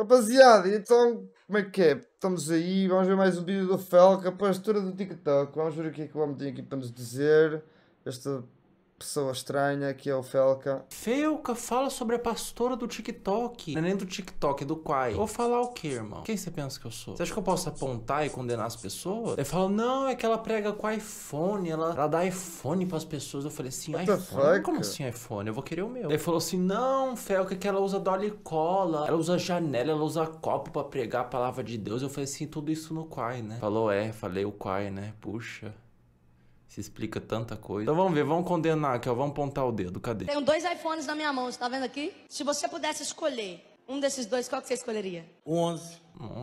Rapaziada, então como é que é? Estamos aí, vamos ver mais um vídeo do Felca, postura do TikTok. Vamos ver o que é que o homem tem aqui para nos dizer. Esta pessoa estranha que é o Felca. Felca fala sobre a pastora do TikTok. Não é nem do TikTok, é do Quai. Vou falar o quê, irmão? Quem você pensa que eu sou? Você acha que eu posso apontar e condenar as pessoas? Ele falou não, é que ela prega com iPhone, ela, ela dá iPhone pras pessoas. Eu falei assim, What iPhone? Como assim iPhone? Eu vou querer o meu. Ele falou assim, não, Felca, é que ela usa Dolly Cola, ela usa janela, ela usa copo pra pregar a palavra de Deus. Eu falei assim, tudo isso no Quai, né? Falou, é, falei o Quai, né? Puxa se explica tanta coisa. Então vamos ver, vamos condenar aqui, ó, vamos apontar o dedo, cadê? Tenho dois iPhones na minha mão, você tá vendo aqui? Se você pudesse escolher um desses dois, qual que você escolheria? O 11.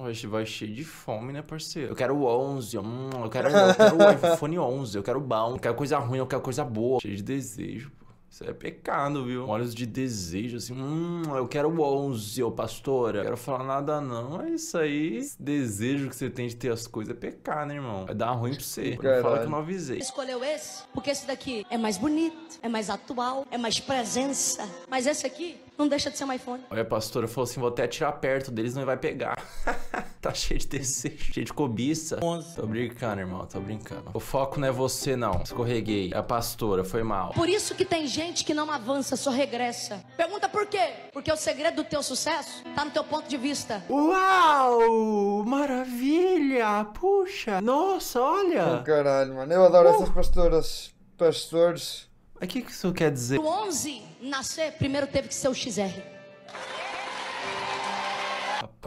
gente hum, vai cheio de fome, né, parceiro? Eu quero o 11, hum, eu, quero, eu quero o iPhone 11, eu quero o bom, eu quero coisa ruim, eu quero coisa boa. Cheio de desejo, isso é pecado, viu? Olhos de desejo, assim, hum, eu quero o 11, ô pastora. quero falar nada, não. É isso aí. Esse desejo que você tem de ter as coisas é pecado, né, irmão? Vai dar ruim pra você. Fala que eu não avisei. Escolheu esse, porque esse daqui é mais bonito, é mais atual, é mais presença. Mas esse aqui não deixa de ser um iPhone. Olha, a pastora falou assim: vou até tirar perto deles, não vai pegar. tá cheio de desejo, cheio de cobiça. 11. Tô brincando, irmão, tô brincando. O foco não é você, não. Escorreguei. É a pastora, foi mal. Por isso que tem gente que não avança, só regressa. Pergunta por quê? Porque o segredo do teu sucesso tá no teu ponto de vista. Uau! Maravilha! Puxa! Nossa, olha! Oh, caralho, mano. Eu adoro uh. essas pastoras. Pastores. O que, que isso quer dizer? O 11 nascer, primeiro teve que ser o XR.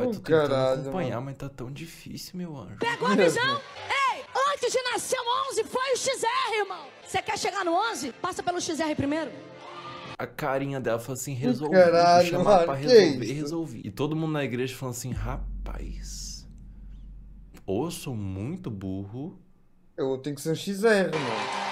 Rapaz, tô tentando caralho, acompanhar, mano. mas tá tão difícil, meu anjo. Pegou a visão? Ei, antes de nascer o 11 foi o XR, irmão. Você quer chegar no 11? Passa pelo XR primeiro a carinha dela falou assim, resolvi, Caralho, chamar mano, pra resolver, é resolvi. E todo mundo na igreja falou assim, rapaz, ou eu sou muito burro... Eu tenho que ser um XR, mano.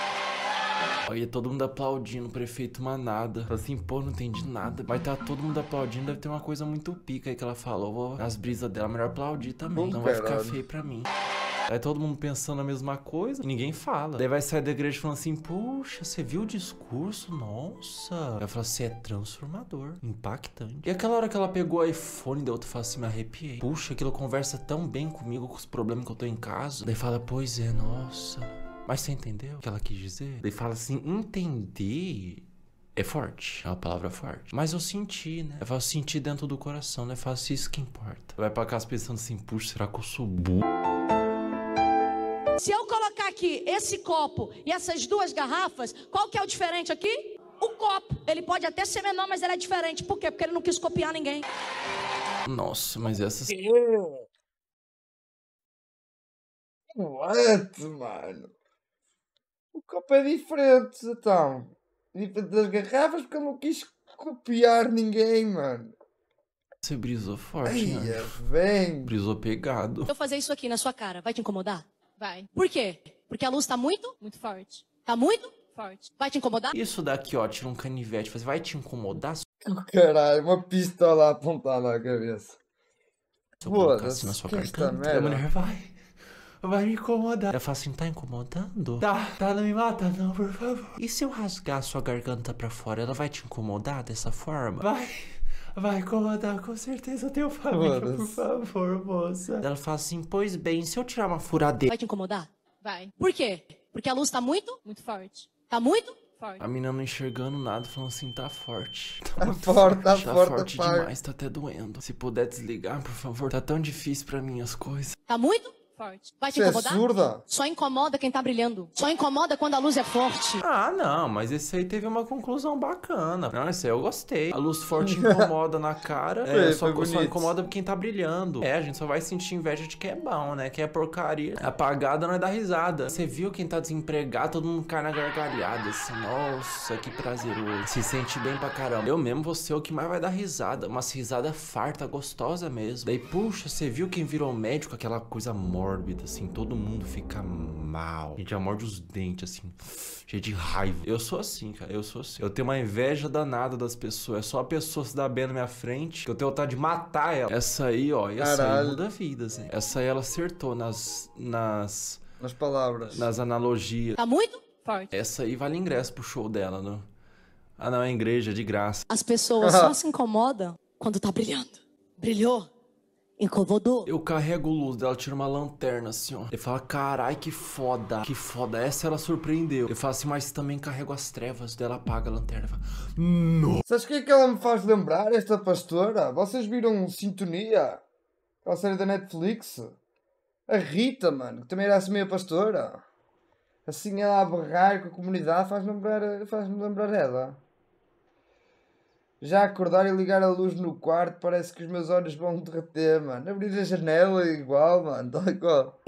Aí todo mundo aplaudindo o prefeito Manada. Falei assim, pô, não entendi nada. Mas tá todo mundo aplaudindo, deve ter uma coisa muito pica aí que ela falou. As brisas dela, melhor aplaudir também. Não, não vai ficar feio pra mim. Aí todo mundo pensando a mesma coisa, ninguém fala. Daí vai sair da igreja falando assim: Poxa, você viu o discurso? Nossa. Ela fala: Você é transformador, impactante. E aquela hora que ela pegou o iPhone da outra, fala assim: Me arrepiei. Puxa, aquilo conversa tão bem comigo, com os problemas que eu tô em casa. Daí fala: Pois é, nossa. Mas você entendeu o que ela quis dizer? Ele fala assim, entender é forte, é uma palavra forte. Mas eu senti, né? Eu falo, senti dentro do coração, né? Eu falo, assim, isso que importa. Vai pra casa pensando assim, puxa, será que eu sou burro? Se eu colocar aqui esse copo e essas duas garrafas, qual que é o diferente aqui? O copo. Ele pode até ser menor, mas ele é diferente. Por quê? Porque ele não quis copiar ninguém. Nossa, mas essas... What, mano? O copo é diferente, então. Diferente das garrafas porque eu não quis copiar ninguém, mano. Você brisou forte, Ai, né? É, vem. Brisou pegado. Eu fazer isso aqui na sua cara, vai te incomodar? Vai. Por quê? Porque a luz tá muito? Muito forte. Tá muito? Forte. Vai te incomodar? Isso daqui, ó, tira um canivete, vai te incomodar? Caralho, uma pistola apontada na cabeça. Se eu Pô, colocasse na sua cara, a mulher vai vai me incomodar. Eu falo assim, tá incomodando? Tá, tá, não me mata não, por favor. E se eu rasgar sua garganta pra fora, ela vai te incomodar dessa forma? Vai. Vai incomodar, com certeza teu tenho família, por favor, moça. Ela fala assim, pois bem, se eu tirar uma furadeira... Vai te incomodar? Vai. Por quê? Porque a luz tá muito... Muito forte. Tá muito Forte. A menina não enxergando nada, falando assim, tá forte. Tá, tá forte, tá forte, tá forte demais, tá até doendo. Se puder desligar, por favor, tá tão difícil para mim as coisas. Tá muito forte. Vai te é incomodar? É surda? Só incomoda quem tá brilhando. Só incomoda quando a luz é forte. Ah, não, mas esse aí teve uma conclusão bacana. Não, esse aí eu gostei. A luz forte incomoda na cara, é, é só, só, incomoda quem tá brilhando. É, a gente só vai sentir inveja de quem é bom, né? Quem é porcaria. Apagada não é dar risada. Você viu quem tá desempregado, todo mundo cai na gargalhada, assim. Nossa, que prazeroso. Se sente bem pra caramba. Eu mesmo vou ser o que mais vai dar risada. Umas risada farta, gostosa mesmo. Daí, puxa, você viu quem virou médico, aquela coisa morta mórbida, assim, todo mundo fica mal. A gente já morde os dentes, assim, cheio de raiva. Eu sou assim, cara, eu sou assim. Eu tenho uma inveja danada das pessoas. É só a pessoa se dar bem na minha frente que eu tenho vontade de matar ela. Essa aí, ó, essa Caralho. aí muda vidas, assim. Essa aí ela acertou nas. nas. nas palavras. nas analogias. Tá muito forte. Essa aí vale ingresso pro show dela, né? Ah, não, é igreja, é de graça. As pessoas só se incomodam quando tá brilhando. Brilhou? incomodou. Eu carrego luz dela, tira uma lanterna assim, ó. Eu falo, carai, que foda, que foda. Essa ela surpreendeu. Eu falo assim, mas também carrego as trevas dela, apaga a lanterna. Falo, não. Sabes o que é que ela me faz lembrar, esta pastora? Vocês viram Sintonia? Aquela série da Netflix? A Rita, mano, que também era assim meio pastora. Assim ela a berrar com a comunidade faz-me lembrar, faz lembrar ela. Já acordar e ligar a luz no quarto parece que os meus olhos vão derreter, mano. Abrir a janela é igual, mano. tá igual.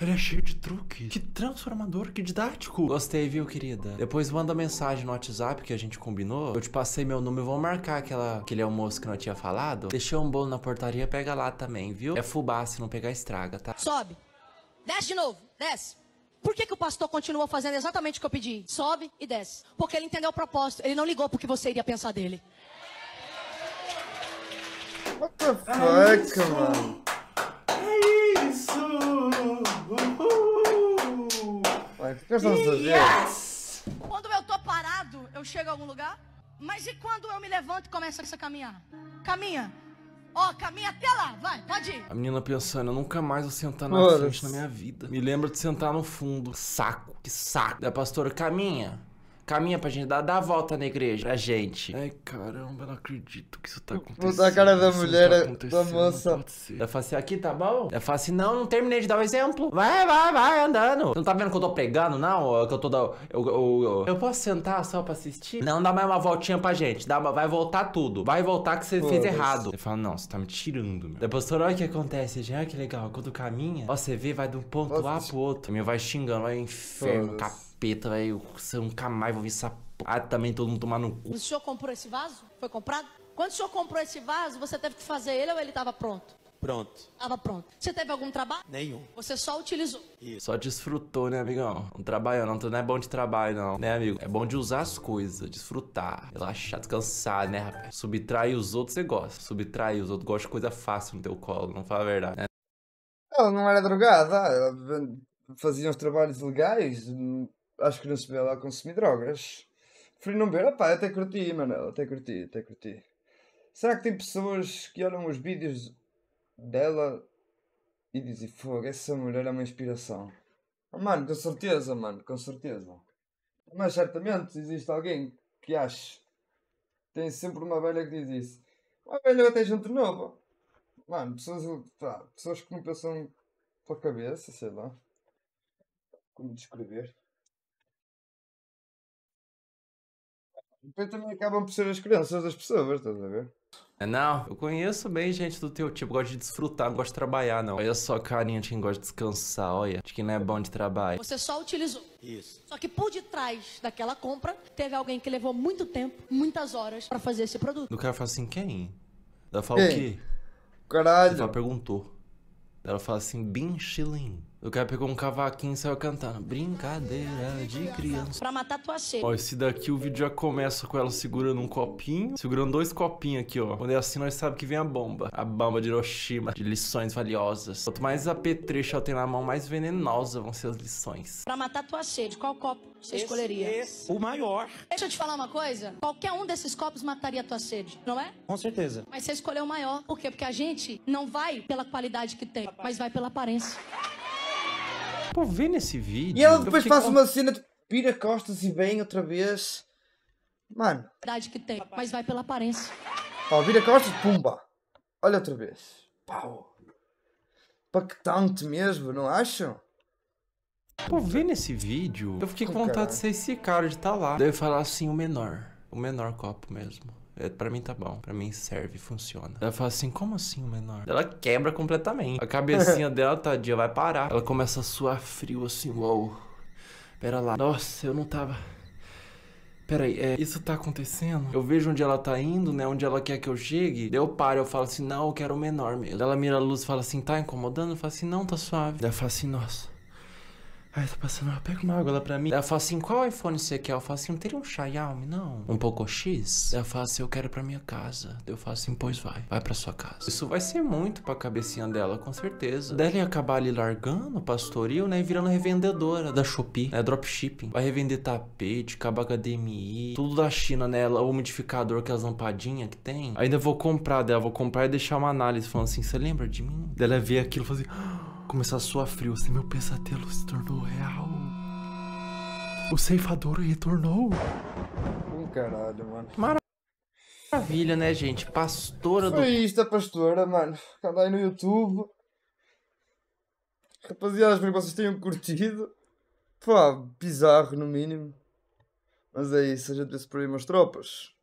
Ele é cheio de truques. Que transformador, que didático. Gostei, viu, querida? Depois manda mensagem no WhatsApp que a gente combinou. Eu te passei meu número e vou marcar aquela, aquele almoço que não tinha falado. Deixei um bolo na portaria, pega lá também, viu? É fubá, se não pegar estraga, tá? Sobe. Desce de novo. Desce. Por que, que o pastor continuou fazendo exatamente o que eu pedi? Sobe e desce. Porque ele entendeu o propósito. Ele não ligou porque você iria pensar dele. What the fuck, é mano? É isso! yes! Quando eu tô parado, eu chego a algum lugar. Mas e quando eu me levanto e começo a caminhar? Caminha. Ó, oh, caminha até lá, vai, pode ir. A menina pensando, eu nunca mais vou sentar na Nossa. frente na minha vida. Me lembra de sentar no fundo. Saco, que saco. Da pastora, caminha. Caminha pra gente dar, dá a volta na igreja pra gente. Ai, caramba, não acredito que isso tá acontecendo. Mudar a cara da tá mulher, tá da moça. Eu falei assim, aqui tá bom? Eu falei assim, não, não terminei de dar o exemplo. Vai, vai, vai, andando. Você não tá vendo que eu tô pegando, não? Que eu tô da... Eu, eu, eu, eu, posso sentar só pra assistir? Não, dá mais uma voltinha pra gente. Dá, vai voltar tudo. Vai voltar que você Pô, fez Deus. errado. Ele fala, não, você tá me tirando, meu. Depois, olha o que acontece, Olha que legal. Quando caminha, ó, você vê, vai de um ponto Nossa. A pro outro. meu vai xingando, vai inferno, capeta Peta velho. Você nunca mais vou ver essa ah, também todo mundo tomar no cu. O senhor comprou esse vaso? Foi comprado? Quando o senhor comprou esse vaso, você teve que fazer ele ou ele estava pronto? Pronto. Tava pronto. Você teve algum trabalho? Nenhum. Você só utilizou. Isso. Só desfrutou, né, amigão? Não trabalhou, não. Não é bom de trabalho, não. Né, amigo? É bom de usar as coisas, desfrutar, relaxar, descansar, né, rapaz? Subtrair os outros, você gosta. Subtrair os outros, gosta de coisa fácil no teu colo, não fala a verdade, né? Ela não era drogada, ah, ela fazia uns trabalhos legais, hum, acho que não se vê lá consumir drogas. Prefiro não ver. Opá, até curti, mano. Até curti, até curti. Será que tem pessoas que olham os vídeos dela e dizem: Fogo, essa mulher é uma inspiração? Oh, mano, com certeza, mano, com certeza. Mas certamente existe alguém que acha. Tem sempre uma velha que diz isso. Uma velha até gente nova. Mano, pessoas, tá, pessoas que não pensam pela cabeça, sei lá. Como descrever? Depois também acabam por ser as crianças das pessoas, estás a ver? É, não, eu conheço bem gente do teu tipo, gosta de desfrutar, não gosta de trabalhar, não. Olha só, carinha de quem gosta de descansar, olha, de quem não é bom de trabalho. Você só utilizou. Isso. Só que por detrás daquela compra, teve alguém que levou muito tempo, muitas horas, para fazer esse produto. O cara fala assim, quem? Ela fala quem? o quê? Caralho. Ela perguntou. Ela fala assim, Bin Shilin. O cara pegou um cavaquinho e saiu cantando. Brincadeira de criança. Pra matar tua cheia. Ó, esse daqui o vídeo já começa com ela segurando um copinho. Segurando dois copinhos aqui, ó. Quando é assim, nós sabemos que vem a bomba. A bomba de Hiroshima. De lições valiosas. Quanto mais apetrecho ela tem na mão, mais venenosa vão ser as lições. Pra matar tua cheia, de qual copo você escolheria? Esse. É o maior. Deixa eu te falar uma coisa. Qualquer um desses copos mataria tua sede, não é? Com certeza. Mas você escolheu o maior. Por quê? Porque a gente não vai pela qualidade que tem, mas vai pela aparência. Pô, vê nesse vídeo. E ela depois faz com... uma cena de pira costas e vem outra vez. Mano. Verdade que tem, mas vai pela aparência. vira costas, pumba. Olha outra vez. Pau. Pactante mesmo, não acham? Pô, vê nesse vídeo. Eu fiquei com vontade de ser esse cara de estar tá lá. Daí eu falar assim, o menor. O menor copo mesmo. É, pra para mim tá bom. para mim serve, funciona. Ela fala assim: como assim o menor? Ela quebra completamente. A cabecinha dela, tadinha, vai parar. Ela começa a suar frio assim: uou. Pera lá. Nossa, eu não tava. aí, é, isso tá acontecendo? Eu vejo onde ela tá indo, né? Onde ela quer que eu chegue. Daí eu paro, eu falo assim, não, eu quero o menor mesmo. ela mira a luz e fala assim, tá incomodando? Eu falo assim, não, tá suave. Daí eu falo assim, nossa. Ai, tá passando mal. Pega uma água lá pra mim. Ela fala assim, qual iPhone você quer? Eu falo assim, não teria um Xiaomi, não? Um Poco X? Ela fala assim, eu quero pra minha casa. Eu falo assim, pois vai. Vai pra sua casa. Isso vai ser muito pra cabecinha dela, com certeza. Daí ia acabar ali largando o pastoril, né? E virando revendedora da Shopee, né? Dropshipping. Vai revender tapete, cabo HDMI, tudo da China, né? O umidificador, aquelas lampadinhas que tem. Ainda vou comprar dela, vou comprar e deixar uma análise falando assim, você lembra de mim? Daí ela vê aquilo e fala assim... Ah, começar a suar frio, assim meu pesadelo se tornou real. O ceifador retornou. Oh, caralho, mano. Mara Maravilha, né, gente? Pastora Foi do. isto, a pastora, mano. Anda aí no YouTube. Rapaziada, espero que vocês tenham curtido. Pá, bizarro no mínimo. Mas é isso, a gente vê-se por aí umas tropas.